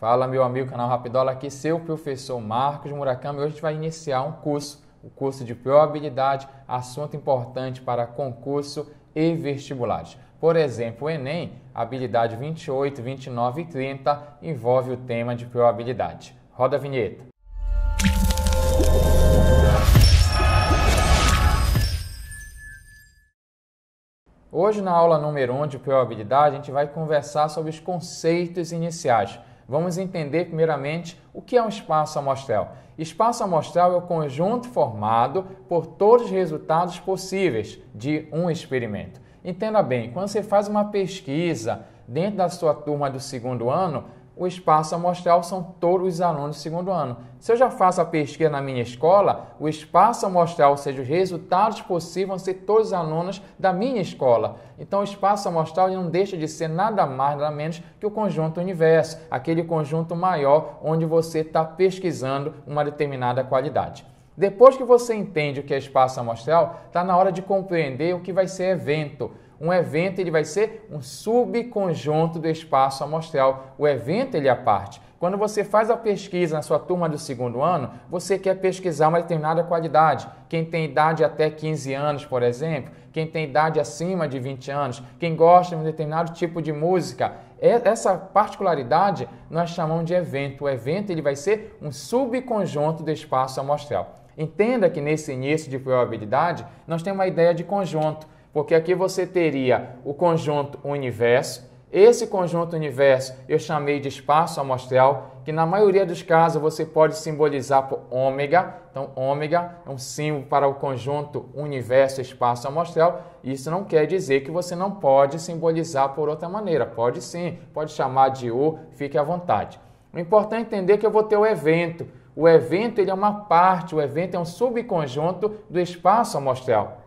Fala, meu amigo, canal Rapidola, aqui seu professor Marcos Murakami. Hoje a gente vai iniciar um curso, o um curso de probabilidade, assunto importante para concurso e vestibulares. Por exemplo, o Enem, habilidade 28, 29 e 30, envolve o tema de probabilidade. Roda a vinheta. Hoje, na aula número 1 um de probabilidade, a gente vai conversar sobre os conceitos iniciais vamos entender primeiramente o que é um espaço amostral. Espaço amostral é o conjunto formado por todos os resultados possíveis de um experimento. Entenda bem, quando você faz uma pesquisa dentro da sua turma do segundo ano, o espaço amostral são todos os alunos do segundo ano. Se eu já faço a pesquisa na minha escola, o espaço amostral, ou seja, os resultados possíveis vão ser todos os alunos da minha escola. Então, o espaço amostral não deixa de ser nada mais, nada menos que o conjunto universo, aquele conjunto maior onde você está pesquisando uma determinada qualidade. Depois que você entende o que é espaço amostral, está na hora de compreender o que vai ser evento. Um evento ele vai ser um subconjunto do espaço amostral. O evento ele é a parte. Quando você faz a pesquisa na sua turma do segundo ano, você quer pesquisar uma determinada qualidade. Quem tem idade até 15 anos, por exemplo, quem tem idade acima de 20 anos, quem gosta de um determinado tipo de música, essa particularidade nós chamamos de evento. O evento ele vai ser um subconjunto do espaço amostral. Entenda que nesse início de probabilidade nós temos uma ideia de conjunto. Porque aqui você teria o conjunto universo. Esse conjunto universo eu chamei de espaço amostral, que na maioria dos casos você pode simbolizar por ômega. Então, ômega é um símbolo para o conjunto universo espaço amostral. Isso não quer dizer que você não pode simbolizar por outra maneira. Pode sim, pode chamar de U, fique à vontade. O importante é entender que eu vou ter o evento. O evento ele é uma parte, o evento é um subconjunto do espaço amostral.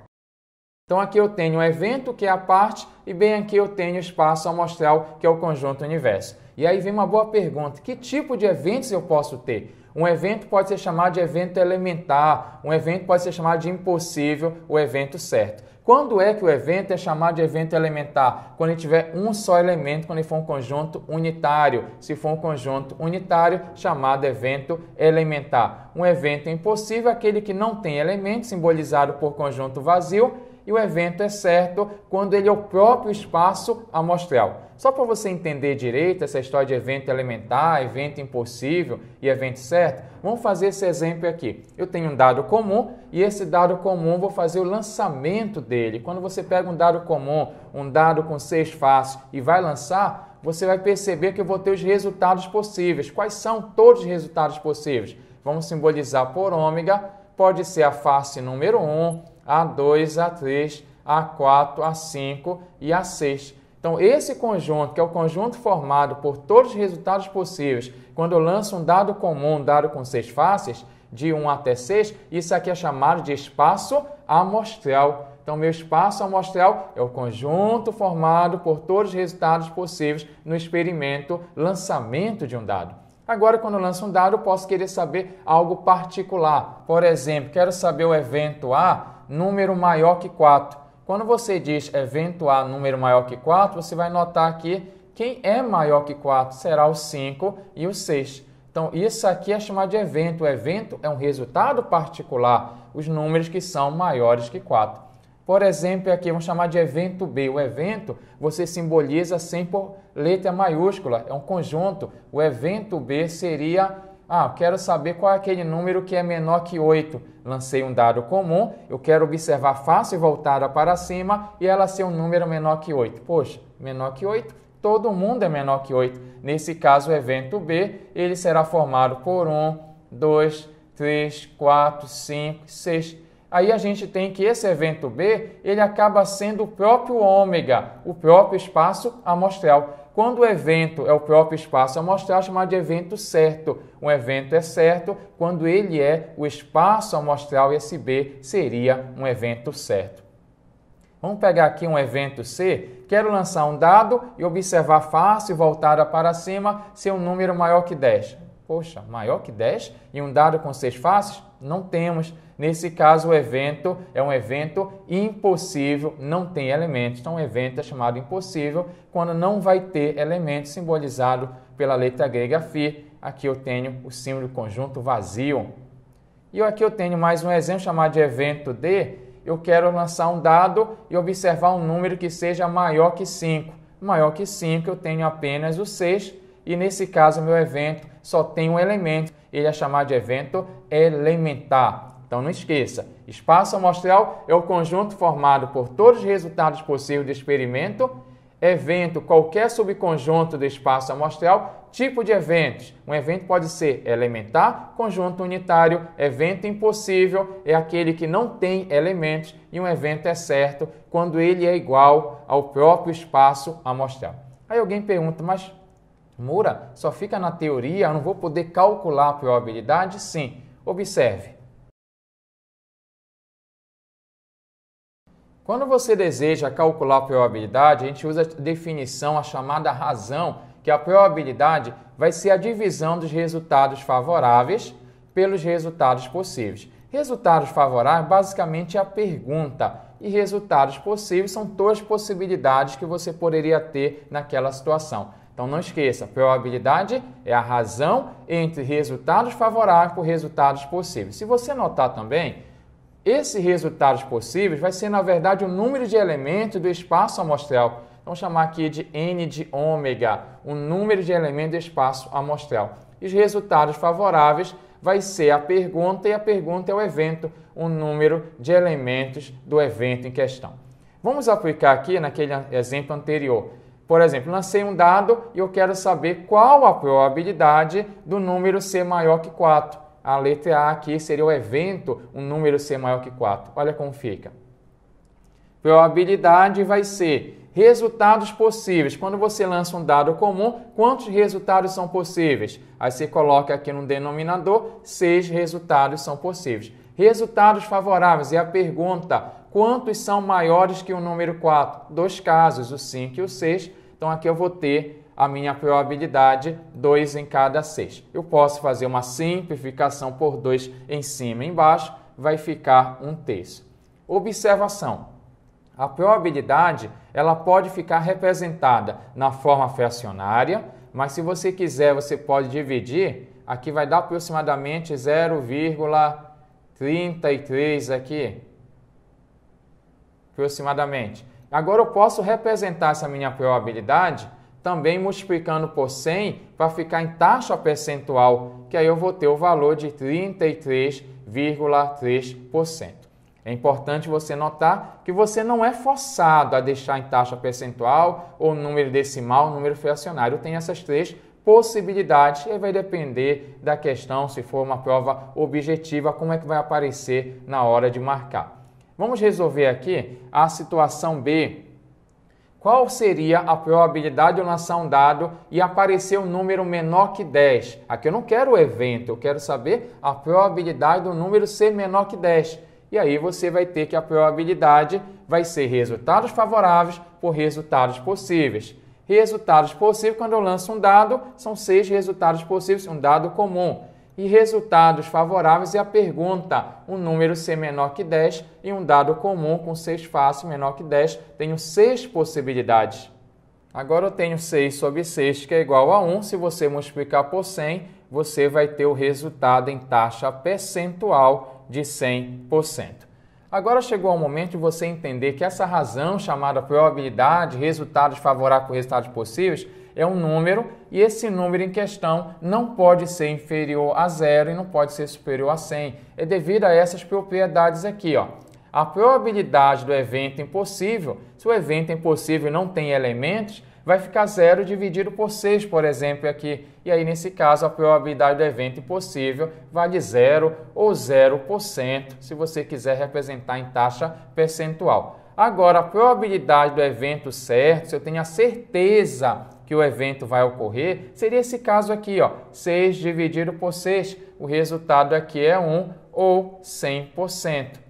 Então aqui eu tenho o evento, que é a parte, e bem aqui eu tenho o espaço amostral, que é o conjunto universo. E aí vem uma boa pergunta: que tipo de eventos eu posso ter? Um evento pode ser chamado de evento elementar, um evento pode ser chamado de impossível, o evento certo. Quando é que o evento é chamado de evento elementar? Quando ele tiver um só elemento, quando ele for um conjunto unitário. Se for um conjunto unitário, chamado evento elementar. Um evento impossível é aquele que não tem elemento, simbolizado por conjunto vazio e o evento é certo quando ele é o próprio espaço amostral. Só para você entender direito essa história de evento elementar, evento impossível e evento certo, vamos fazer esse exemplo aqui. Eu tenho um dado comum e esse dado comum vou fazer o lançamento dele. Quando você pega um dado comum, um dado com seis faces e vai lançar, você vai perceber que eu vou ter os resultados possíveis. Quais são todos os resultados possíveis? Vamos simbolizar por ômega, pode ser a face número 1, a2, A3, A4, A5 e A6. Então, esse conjunto, que é o conjunto formado por todos os resultados possíveis, quando eu lanço um dado comum, um dado com seis faces, de 1 até 6, isso aqui é chamado de espaço amostral. Então, meu espaço amostral é o conjunto formado por todos os resultados possíveis no experimento lançamento de um dado. Agora, quando eu lanço um dado, eu posso querer saber algo particular. Por exemplo, quero saber o evento A número maior que 4. Quando você diz evento A número maior que 4, você vai notar aqui quem é maior que 4 será o 5 e o 6. Então, isso aqui é chamado de evento. O evento é um resultado particular, os números que são maiores que 4. Por exemplo, aqui vamos chamar de evento B. O evento você simboliza sempre por letra maiúscula, é um conjunto. O evento B seria ah, quero saber qual é aquele número que é menor que 8. Lancei um dado comum, eu quero observar face voltada para cima e ela ser um número menor que 8. Poxa, menor que 8? Todo mundo é menor que 8. Nesse caso, o evento B, ele será formado por 1, 2, 3, 4, 5, 6. Aí a gente tem que esse evento B, ele acaba sendo o próprio ômega, o próprio espaço amostral. Quando o evento é o próprio espaço amostral, é chamado de evento certo. Um evento é certo quando ele é o espaço amostral e seria um evento certo. Vamos pegar aqui um evento C. Quero lançar um dado e observar fácil, voltada para cima, se um número maior que 10. Poxa, maior que 10 e um dado com seis faces? Não temos. Nesse caso, o evento é um evento impossível, não tem elementos. Então, o evento é chamado impossível quando não vai ter elemento simbolizado pela letra grega φ. Aqui eu tenho o símbolo conjunto vazio. E aqui eu tenho mais um exemplo chamado de evento D. Eu quero lançar um dado e observar um número que seja maior que 5. Maior que 5, eu tenho apenas o 6 e nesse caso meu evento só tem um elemento, ele é chamado de evento elementar. Então não esqueça, espaço amostral é o conjunto formado por todos os resultados possíveis do experimento, evento, qualquer subconjunto do espaço amostral, tipo de eventos. Um evento pode ser elementar, conjunto unitário, evento impossível é aquele que não tem elementos e um evento é certo quando ele é igual ao próprio espaço amostral. Aí alguém pergunta, mas Moura só fica na teoria, eu não vou poder calcular a probabilidade? Sim. Observe. Quando você deseja calcular a probabilidade, a gente usa a definição, a chamada razão, que a probabilidade vai ser a divisão dos resultados favoráveis pelos resultados possíveis. Resultados favoráveis basicamente é a pergunta e resultados possíveis são todas as possibilidades que você poderia ter naquela situação. Então não esqueça, probabilidade é a razão entre resultados favoráveis por resultados possíveis. Se você notar também, esses resultados possíveis vai ser, na verdade, o número de elementos do espaço amostral. Vamos chamar aqui de n de ômega, o número de elementos do espaço amostral. E os resultados favoráveis vai ser a pergunta e a pergunta é o evento, o número de elementos do evento em questão. Vamos aplicar aqui naquele exemplo anterior. Por exemplo, lancei um dado e eu quero saber qual a probabilidade do número ser maior que 4. A letra A aqui seria o evento, um número ser maior que 4. Olha como fica. Probabilidade vai ser resultados possíveis. Quando você lança um dado comum, quantos resultados são possíveis? Aí você coloca aqui no denominador, seis resultados são possíveis. Resultados favoráveis é a pergunta. Quantos são maiores que o número 4? Dois casos, o 5 e o 6. Então aqui eu vou ter a minha probabilidade 2 em cada 6. Eu posso fazer uma simplificação por 2 em cima e embaixo, vai ficar 1 um terço. Observação. A probabilidade ela pode ficar representada na forma fracionária, mas se você quiser, você pode dividir. Aqui vai dar aproximadamente 0,33 aqui aproximadamente. Agora eu posso representar essa minha probabilidade também multiplicando por 100 para ficar em taxa percentual, que aí eu vou ter o valor de 33,3%. É importante você notar que você não é forçado a deixar em taxa percentual ou número decimal, número fracionário. Tem essas três possibilidades e vai depender da questão, se for uma prova objetiva, como é que vai aparecer na hora de marcar. Vamos resolver aqui a situação B. Qual seria a probabilidade de lançar um dado e aparecer um número menor que 10? Aqui eu não quero o evento, eu quero saber a probabilidade do número ser menor que 10. E aí você vai ter que a probabilidade vai ser resultados favoráveis por resultados possíveis. Resultados possíveis, quando eu lanço um dado, são seis resultados possíveis, um dado comum e resultados favoráveis e a pergunta: um número ser menor que 10 e um dado comum com 6 face menor que 10, tenho 6 possibilidades. Agora eu tenho 6 sobre 6, que é igual a 1. Se você multiplicar por 100, você vai ter o resultado em taxa percentual de 100%. Agora chegou o momento de você entender que essa razão chamada probabilidade, resultados favoráveis com resultados possíveis, é um número e esse número em questão não pode ser inferior a zero e não pode ser superior a 100. É devido a essas propriedades aqui, ó. A probabilidade do evento impossível, se o evento impossível não tem elementos, vai ficar zero dividido por 6, por exemplo, aqui. E aí, nesse caso, a probabilidade do evento impossível vale 0 ou 0%, se você quiser representar em taxa percentual. Agora, a probabilidade do evento certo, se eu tenho a certeza que o evento vai ocorrer, seria esse caso aqui, ó, 6 dividido por 6, o resultado aqui é 1 ou 100%.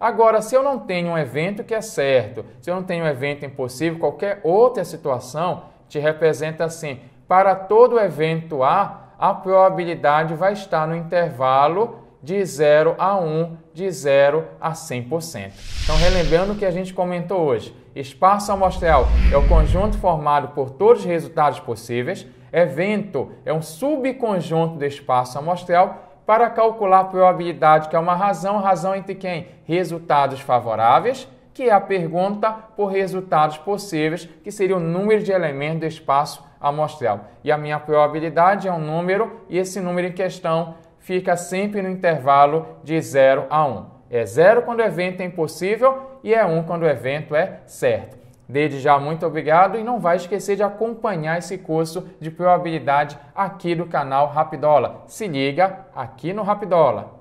Agora, se eu não tenho um evento que é certo, se eu não tenho um evento impossível, qualquer outra situação te representa assim: para todo evento A, a probabilidade vai estar no intervalo de 0 a 1, de 0 a 100%. Então, relembrando o que a gente comentou hoje, espaço amostral é o conjunto formado por todos os resultados possíveis, evento é um subconjunto do espaço amostral para calcular a probabilidade, que é uma razão, razão entre quem? Resultados favoráveis, que é a pergunta por resultados possíveis, que seria o número de elementos do espaço amostral. E a minha probabilidade é um número, e esse número em questão fica sempre no intervalo de 0 a 1. Um. É zero quando o evento é impossível e é um quando o evento é certo. Desde já, muito obrigado e não vai esquecer de acompanhar esse curso de probabilidade aqui do canal Rapidola. Se liga aqui no Rapidola.